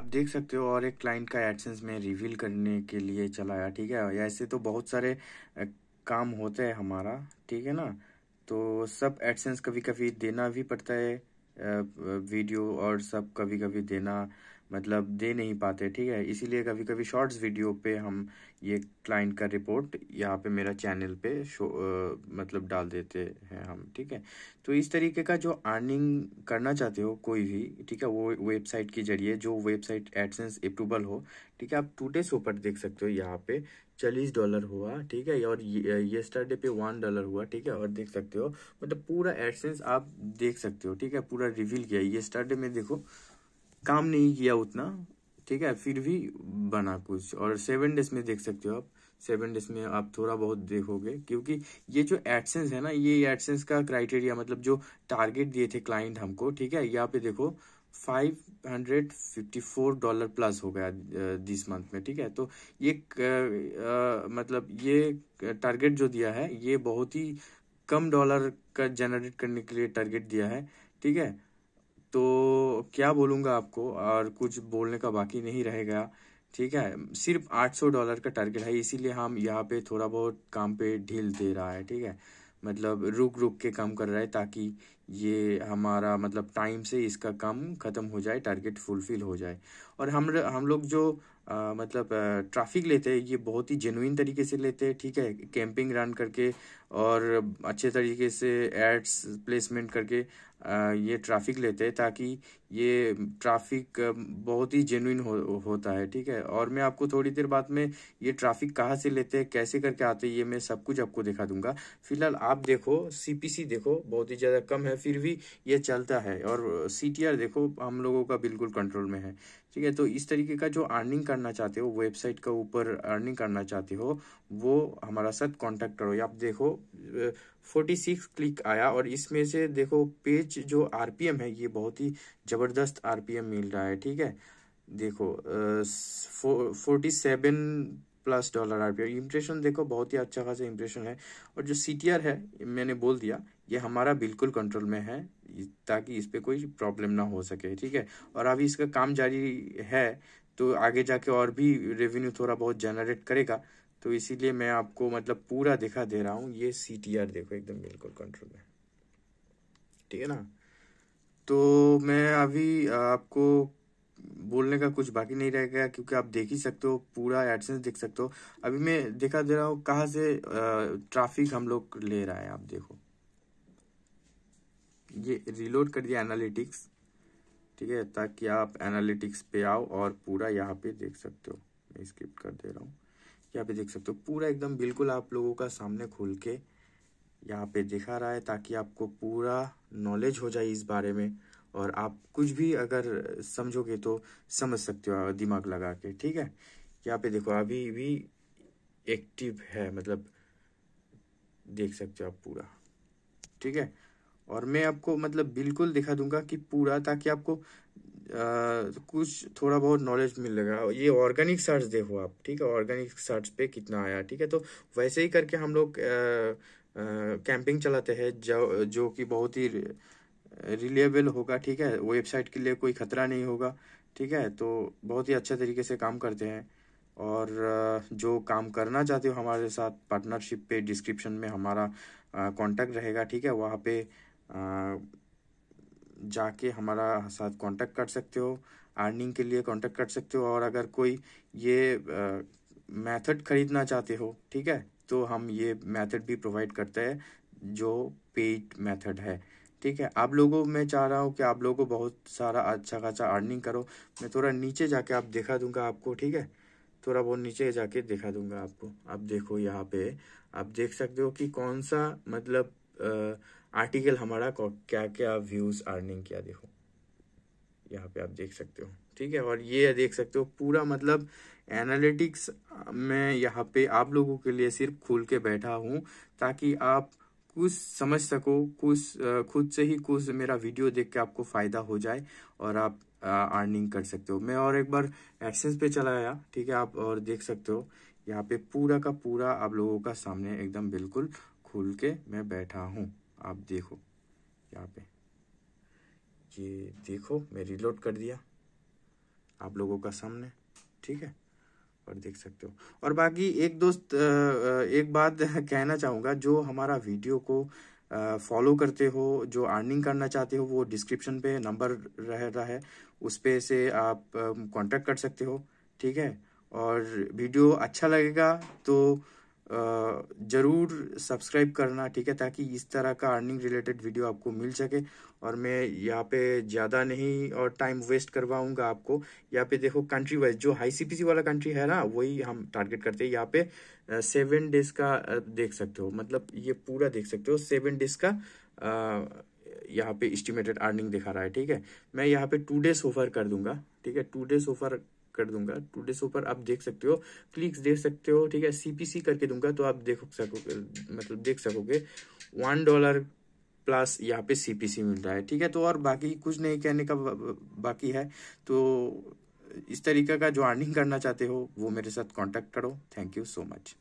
आप देख सकते हो और एक क्लाइंट का एडसेंस में रिवील करने के लिए चलाया ठीक है ऐसे तो बहुत सारे काम होते हैं हमारा ठीक है ना तो सब एडसेंस कभी कभी देना भी पड़ता है वीडियो और सब कभी कभी देना मतलब दे नहीं पाते ठीक है इसीलिए कभी कभी शॉर्ट्स वीडियो पे हम ये क्लाइंट का रिपोर्ट यहाँ पे मेरा चैनल पे शो आ, मतलब डाल देते हैं हम ठीक है तो इस तरीके का जो अर्निंग करना चाहते हो कोई भी ठीक है वो वेबसाइट के जरिए जो वेबसाइट एडसेंस अप्रूवल हो ठीक है आप टूडे सोपर देख सकते हो यहाँ पे चालीस डॉलर हुआ ठीक है और ये येस्टरडे पे वन डॉलर हुआ ठीक है और देख सकते हो मतलब पूरा एडसेंस आप देख सकते हो ठीक है पूरा रिवील किया येस्टरडे में देखो काम नहीं किया उतना ठीक है फिर भी बना कुछ और सेवन डेज में देख सकते हो आप सेवन डेज में आप थोड़ा बहुत देखोगे क्योंकि ये जो एडसेंस है ना ये एडसेंस का क्राइटेरिया मतलब जो टारगेट दिए थे क्लाइंट हमको ठीक है यहाँ पे देखो 554 डॉलर प्लस हो गया दिस मंथ में ठीक है तो ये आ, मतलब ये टारगेट जो दिया है ये बहुत ही कम डॉलर का जनरेट करने के लिए टारगेट दिया है ठीक है तो क्या बोलूँगा आपको और कुछ बोलने का बाकी नहीं रहेगा ठीक है सिर्फ 800 डॉलर का टारगेट है इसीलिए हम यहाँ पे थोड़ा बहुत काम पे ढील दे रहा है ठीक है मतलब रुक रुक के काम कर रहा है ताकि ये हमारा मतलब टाइम से इसका काम ख़त्म हो जाए टारगेट फुलफिल हो जाए और हम हम लोग जो आ, मतलब ट्रैफिक लेते हैं ये बहुत ही जेनुइन तरीके से लेते हैं ठीक है कैंपिंग रन करके और अच्छे तरीके से एड्स प्लेसमेंट करके ये ट्रैफिक लेते हैं ताकि ये ट्रैफिक बहुत ही जेनुइन हो, होता है ठीक है और मैं आपको थोड़ी देर बाद में ये ट्रैफिक कहाँ से लेते हैं कैसे करके आते हैं ये मैं सब कुछ आपको दिखा दूंगा फिलहाल आप देखो सीपीसी देखो बहुत ही ज़्यादा कम है फिर भी ये चलता है और सी देखो हम लोगों का बिल्कुल कंट्रोल में है ठीक है तो इस तरीके का जो अर्निंग करना चाहते हो वेबसाइट का ऊपर अर्निंग करना चाहते हो वो हमारा साथ कॉन्टैक्ट करो या आप देखो फोर्टी क्लिक आया और इसमें से देखो पेज जो आरपीएम है ये बहुत ही ज़बरदस्त आरपीएम मिल रहा है ठीक है देखो forty seven plus dollar are impression देखो बहुत ही अच्छा खासा इम्प्रेशन है और जो सी है मैंने बोल दिया ये हमारा बिल्कुल कंट्रोल में है ताकि इस पर कोई प्रॉब्लम ना हो सके ठीक है और अभी इसका काम जारी है तो आगे जाके और भी रेवेन्यू थोड़ा बहुत जनरेट करेगा तो इसीलिए मैं आपको मतलब पूरा दिखा दे रहा हूँ ये सी टी आर देखो एकदम बिल्कुल कंट्रोल में ठीक है ना तो मैं अभी आपको बोलने का कुछ बाकी नहीं रह गया क्योंकि आप देख ही सकते हो पूरा एडसेंस देख सकते हो अभी मैं देखा दे रहा हूँ कहाँ से ट्रैफिक हम लोग ले रहा है आप देखो ये रिलोड कर दिया एनालिटिक्स ठीक है ताकि आप एनालिटिक्स पे आओ और पूरा यहाँ पे देख सकते हो स्किप कर यहाँ पे देख सकते हो पूरा एकदम बिल्कुल आप लोगों का सामने खोल के यहाँ पे दिखा रहा है ताकि आपको पूरा नॉलेज हो जाए इस बारे में और आप कुछ भी अगर समझोगे तो समझ सकते हो दिमाग लगा के ठीक है यहाँ पे देखो अभी भी एक्टिव है मतलब देख सकते हो आप पूरा ठीक है और मैं आपको मतलब बिल्कुल दिखा दूंगा कि पूरा ताकि आपको कुछ थोड़ा बहुत नॉलेज मिलेगा ये ऑर्गेनिक सर्च देखो आप ठीक है ऑर्गेनिक सर्च पे कितना आया ठीक है तो वैसे ही करके हम लोग कैंपिंग चलाते हैं जो जो कि बहुत ही रिलेबल होगा ठीक है वेबसाइट के लिए कोई खतरा नहीं होगा ठीक है तो बहुत ही अच्छे तरीके से काम करते हैं और जो काम करना चाहते हो हमारे साथ पार्टनरशिप पे डिस्क्रिप्शन में हमारा कांटेक्ट रहेगा ठीक है वहाँ पे आ, जाके हमारा साथ कांटेक्ट कर सकते हो अर्निंग के लिए कांटेक्ट कर सकते हो और अगर कोई ये मेथड खरीदना चाहते हो ठीक है तो हम ये मेथड भी प्रोवाइड करते हैं जो पेड मेथड है ठीक है आप लोगों में चाह रहा हूँ कि आप लोगों को बहुत सारा अच्छा खासा अर्निंग करो मैं थोड़ा नीचे जाके आप दिखा दूंगा आपको ठीक है थोड़ा बहुत नीचे जाके दिखा दूंगा आपको आप देखो यहाँ पे आप देख सकते हो कि कौन सा मतलब आ, आर्टिकल हमारा क्या क्या व्यूज अर्निंग किया देखो यहाँ पे आप देख सकते हो ठीक है और ये देख सकते हो पूरा मतलब एनालिटिक्स में यहाँ पे आप लोगों के लिए सिर्फ खुल के बैठा हूँ ताकि आप कुछ समझ सको कुछ खुद से ही कुछ मेरा वीडियो देख के आपको फायदा हो जाए और आप अर्निंग कर सकते हो मैं और एक बार एक्सेंस पे चला गया ठीक है आप और देख सकते हो यहाँ पे पूरा का पूरा आप लोगों का सामने एकदम बिल्कुल खुल के मैं बैठा हूँ आप देखो यहाँ पे ये देखो मैं रिलोड कर दिया आप लोगों का सामने ठीक है और देख सकते हो और बाकी एक दोस्त एक बात कहना चाहूँगा जो हमारा वीडियो को फॉलो करते हो जो अर्निंग करना चाहते हो वो डिस्क्रिप्शन पे नंबर रह रहा है उस पे से आप कांटेक्ट कर सकते हो ठीक है और वीडियो अच्छा लगेगा तो ज़रूर सब्सक्राइब करना ठीक है ताकि इस तरह का अर्निंग रिलेटेड वीडियो आपको मिल सके और मैं यहाँ पे ज़्यादा नहीं और टाइम वेस्ट करवाऊंगा आपको यहाँ पे देखो कंट्री वाइज जो हाई सीपीसी वाला कंट्री है ना वही हम टारगेट करते हैं यहाँ पे सेवन डेज का देख सकते हो मतलब ये पूरा देख सकते हो सेवन डेज का यहाँ पे इस्टीमेटेड अर्निंग दिखा रहा है ठीक है मैं यहाँ पे टू डेज ऑफर कर दूंगा ठीक है टू डेज ऑफर कर दूंगा टू डे ऊपर आप देख सकते हो क्लिक्स देख सकते हो ठीक है सीपीसी करके दूंगा तो आप देख सकोगे मतलब देख सकोगे वन डॉलर प्लस यहाँ पे सीपीसी मिल रहा है ठीक है तो और बाकी कुछ नहीं कहने का बाकी है तो इस तरीका का जो अर्निंग करना चाहते हो वो मेरे साथ कॉन्टेक्ट करो थैंक यू सो मच